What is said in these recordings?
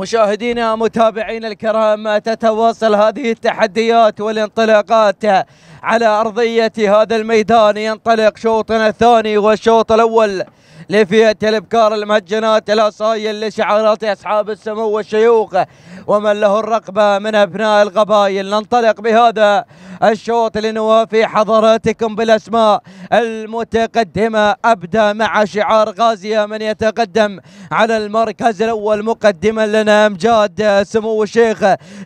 مشاهدينا متابعينا الكرام تتواصل هذه التحديات والانطلاقات على أرضية هذا الميدان ينطلق شوطنا الثاني والشوط الأول لفئة الابكار المهجنات الاصايل لشعارات اصحاب السمو والشيوخ ومن له الرقبة من ابناء القبائل ننطلق بهذا الشوط لنوافي حضراتكم بالاسماء المتقدمة ابدا مع شعار غازية من يتقدم على المركز الاول مقدما لنا امجاد سمو الشيخ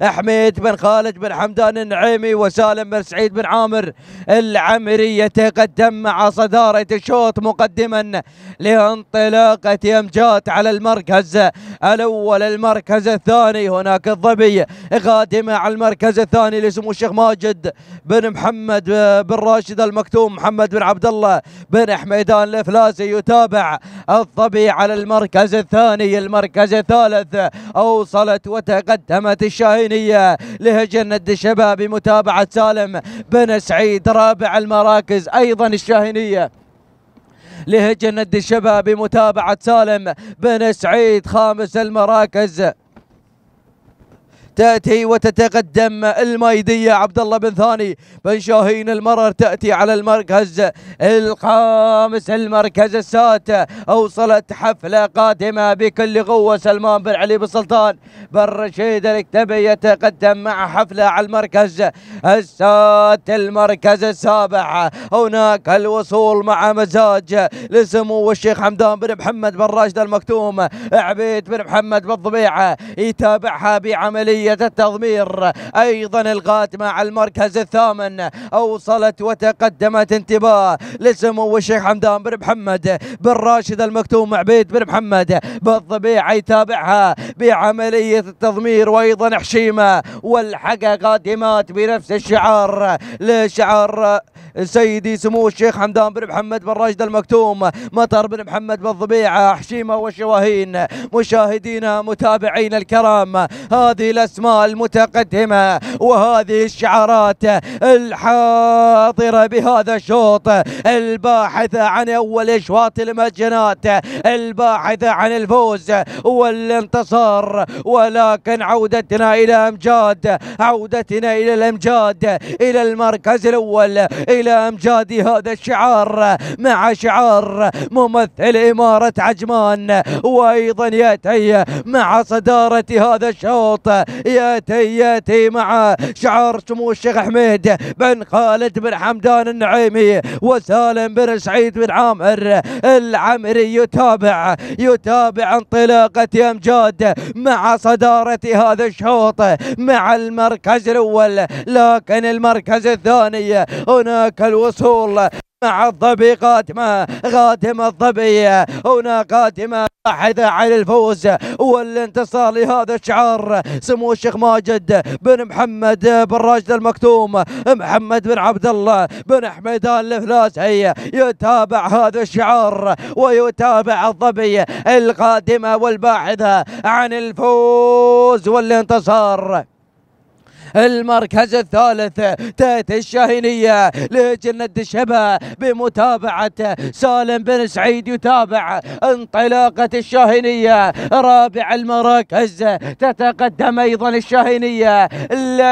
حميد بن خالد بن حمدان النعيمي وسالم بن سعيد بن عامر العمري يتقدم مع صدارة الشوط مقدما ل انطلاقة يمجات على المركز الاول المركز الثاني هناك الظبي قادمة على المركز الثاني لسمو الشيخ ماجد بن محمد بن راشد المكتوم محمد بن عبد الله بن حميدان الافلاسي يتابع الظبي على المركز الثاني المركز الثالث اوصلت وتقدمت الشاهينية لهجنة الشباب بمتابعة سالم بن سعيد رابع المراكز ايضا الشاهينية لهجن الشباب بمتابعة سالم بن سعيد خامس المراكز تأتي وتتقدم المايدية عبد الله بن ثاني بن شاهين المرر تأتي على المركز الخامس المركز السادس أوصلت حفلة قادمة بكل قوة سلمان بن علي بن سلطان بن رشيد الكتبي يتقدم مع حفلة على المركز السادس المركز السابع هناك الوصول مع مزاج لسمو الشيخ حمدان بن محمد بن راشد المكتوم عبيد بن محمد بن ضبيعة يتابعها بعملية عملية التضمير أيضا القادمة على المركز الثامن أوصلت وتقدمت انتباه لسمو الشيخ حمدان بن محمد بن راشد المكتوم عبيد بن محمد بالضبيعة يتابعها بعملية التضمير وأيضا حشيمة والحقة قادمات بنفس الشعار لشعار سيدي سمو الشيخ حمدان بن محمد بن راشد المكتوم مطر بن محمد بالضبيعة حشيمة والشواهين مشاهدينا متابعينا الكرام هذه الأسماء المتقدمة وهذه الشعارات الحاضرة بهذا الشوط الباحثة عن أول أشواط المجنات الباحثة عن الفوز والانتصار ولكن عودتنا إلى أمجاد عودتنا إلى الأمجاد إلى المركز الأول إلى أمجاد هذا الشعار مع شعار ممثل إمارة عجمان وأيضا يأتي مع صدارة هذا الشوط ياتي ياتي مع شعار سمو الشيخ حميد بن خالد بن حمدان النعيمي وسالم بن سعيد بن عامر العمري يتابع يتابع انطلاقة امجاد مع صدارة هذا الشوط مع المركز الاول لكن المركز الثاني هناك الوصول مع الظبي قادمة قادمة الظبي هنا قادمة باحثة عن الفوز والانتصار لهذا الشعار سمو الشيخ ماجد بن محمد بن راشد المكتوم محمد بن عبد الله بن حميدان الفلاسي يتابع هذا الشعار ويتابع الظبي القادمة والباحثة عن الفوز والانتصار المركز الثالث تاتي الشاهينية لجنة الشبه بمتابعة سالم بن سعيد يتابع انطلاقة الشاهينية رابع المراكز تتقدم أيضا الشاهينية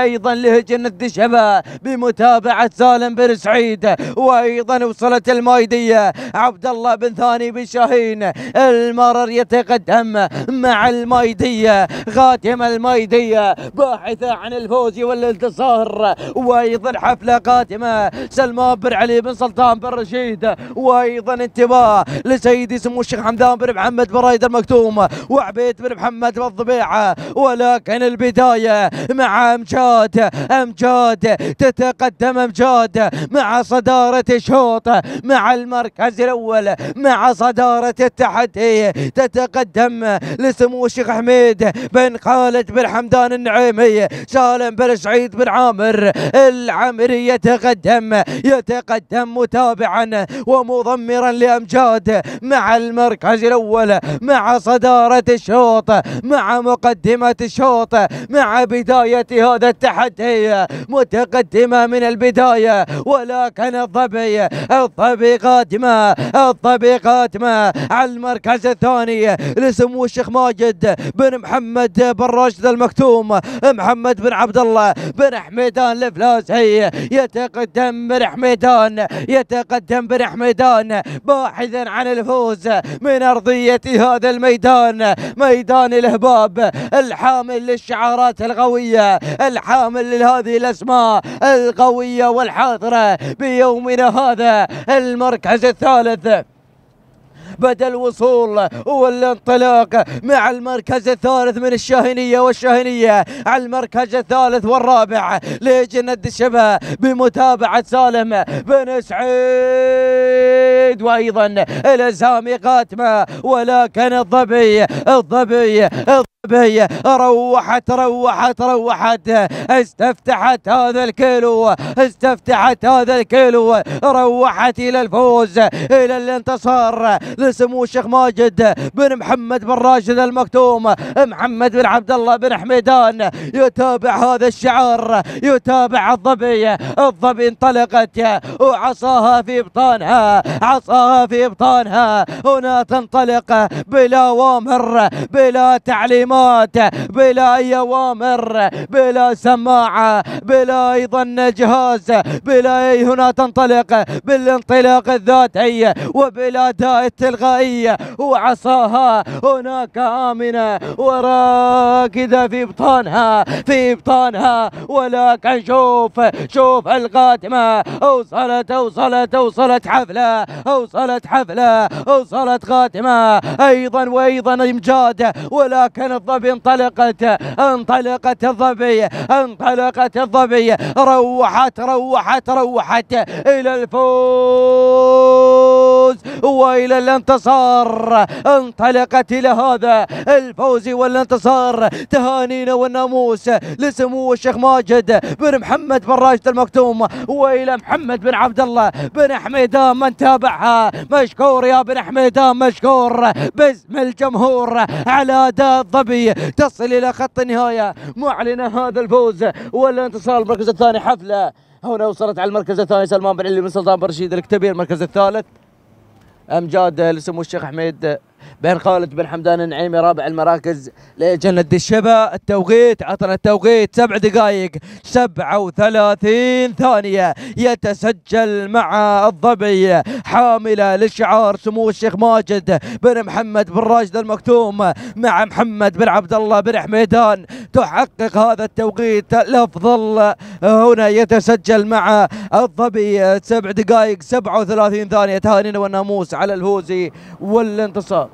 أيضا لجنة الشبه بمتابعة سالم بن سعيد وأيضا وصلت المايدية عبد الله بن ثاني بن شاهين المرر يتقدم مع المايدية خاتم المايدية باحثة عن الفوز الفوز واللي وايضا حفله قادمه سلمان بن علي بن سلطان بن رشيد وايضا انتباه لسيدي سمو الشيخ حمدان بن محمد بن رايد المكتوم وعبيد بن محمد بن الضبيعه ولكن البدايه مع امجاد امجاد تتقدم امجاد مع صداره الشوط مع المركز الاول مع صداره التحدي تتقدم لسمو الشيخ حميد بن خالد بن حمدان النعيمي سالم بن سعيد بن عامر العمري يتقدم يتقدم متابعا ومضمرا لأمجاد مع المركز الأول مع صدارة الشوط مع مقدمة الشوط مع بداية هذا التحدي متقدمة من البداية ولكن الظبي الظبي قادمة الظبي قادمة على المركز الثاني لسمو الشيخ ماجد بن محمد بن راشد المكتوم محمد بن عبد الله بن حميدان الفلاسي يتقدم بن حميدان يتقدم بن حميدان باحثا عن الفوز من ارضيه هذا الميدان ميدان الهباب الحامل للشعارات القويه الحامل لهذه الاسماء القويه والحاضره بيومنا هذا المركز الثالث بدا الوصول والانطلاق مع المركز الثالث من الشاهنيه والشاهنيه على المركز الثالث والرابع لجند الشبه بمتابعة سالم بن سعيد وأيضا الزامي قاتمة ولكن الظبي الظبي, الظبي بي روحت روحت روحت استفتحت هذا الكيلو استفتحت هذا الكيلو روحت الى الفوز الى الانتصار لسمو الشيخ ماجد بن محمد بن راشد المكتوم محمد بن عبد الله بن حميدان يتابع هذا الشعار يتابع الظبي الظبي انطلقت وعصاها في ابطانها عصاها في ابطانها هنا تنطلق بلا اوامر بلا تعليم الخدمات بلا أي أوامر بلا سماعة بلا أيضا جهاز بلا أي هنا تنطلق بالانطلاق الذاتي وبلا داء التلغائية وعصاها هناك آمنة وراكدة في بطانها في بطانها ولكن شوف شوف القادمة أوصلت أوصلت أوصلت حفلة أوصلت حفلة أوصلت قادمة أيضا وأيضا إمجاد ولكن الظبي انطلقت انطلقت الظبي انطلقت الظبي روحت روحت روحت إلى الفوز وإلى الانتصار انطلقت إلى هذا الفوز والانتصار تهانينا والناموس لسمو الشيخ ماجد بن محمد بن راشد المكتوم وإلى محمد بن عبد الله بن حميدان من تابعها مشكور يا بن حميدان مشكور باسم الجمهور على أداء الظبي الأولمبية تصل إلى خط النهاية معلنة هذا الفوز والانتصار المركز الثاني حفلة هنا وصلت على المركز الثاني سلمان بن علي من سلطان برشيد الكتبي المركز الثالث أمجاد لسمو الشيخ حميد بين خالد بن حمدان النعيمي رابع المراكز لجنة الشبا التوقيت عطنا التوقيت سبع دقائق 37 ثانية يتسجل مع الضبي حاملة لشعار سمو الشيخ ماجد بن محمد بن راشد المكتوم مع محمد بن عبد الله بن حميدان تحقق هذا التوقيت الأفضل هنا يتسجل مع الضبي سبع دقائق 37 ثانية تهانينا والناموس على الهوزي والانتصار